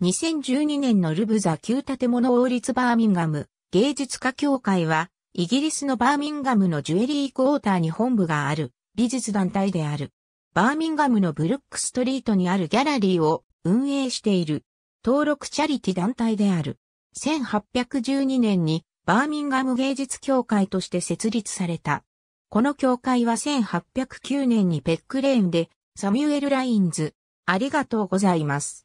2012年のルブザ旧建物王立バーミンガム芸術家協会は、イギリスのバーミンガムのジュエリークォーターに本部がある美術団体である。バーミンガムのブルックストリートにあるギャラリーを運営している登録チャリティ団体である。1812年にバーミンガム芸術協会として設立された。この協会は1809年にペックレーンでサミュエル・ラインズ、ありがとうございます。